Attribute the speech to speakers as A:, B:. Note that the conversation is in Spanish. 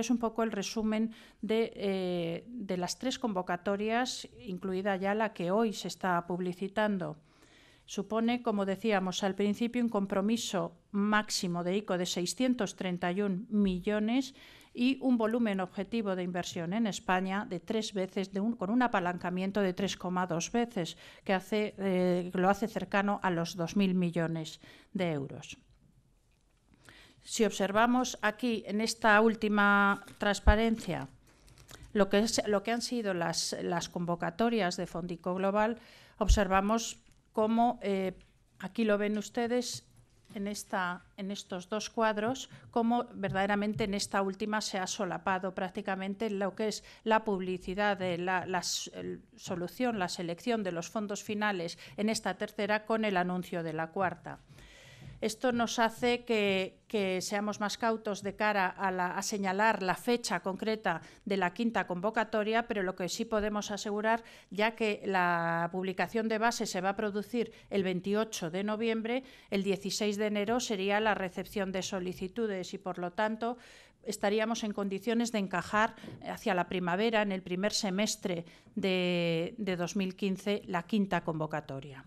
A: es un poco el resumen eh, de, las tres convocatorias, incluida ya la que hoy se está publicitando supone, como decíamos al principio, un compromiso máximo de ICO de 631 millones y un volumen objetivo de inversión en España de tres veces, con un apalancamiento de 3,2 veces, que eh, lo hace cercano a los 2.000 millones de euros si observamos aquí en esta última transparencia lo que, es, lo que han sido las, convocatorias de Fondico Global, observamos cómo, eh, aquí lo ven ustedes en, estos dos cuadros, cómo verdaderamente en esta última se ha solapado prácticamente lo que es la publicidad de la solución, la selección de los fondos finales en esta tercera con el anuncio de la cuarta. Esto nos hace que, seamos más cautos de cara a, señalar la fecha concreta de la quinta convocatoria, pero lo que sí podemos asegurar, ya que la publicación de base se va a producir el 28 de noviembre, el 16 de enero sería la recepción de solicitudes y, por lo tanto, estaríamos en condiciones de encajar hacia la primavera, en el primer semestre de 2015, la quinta convocatoria.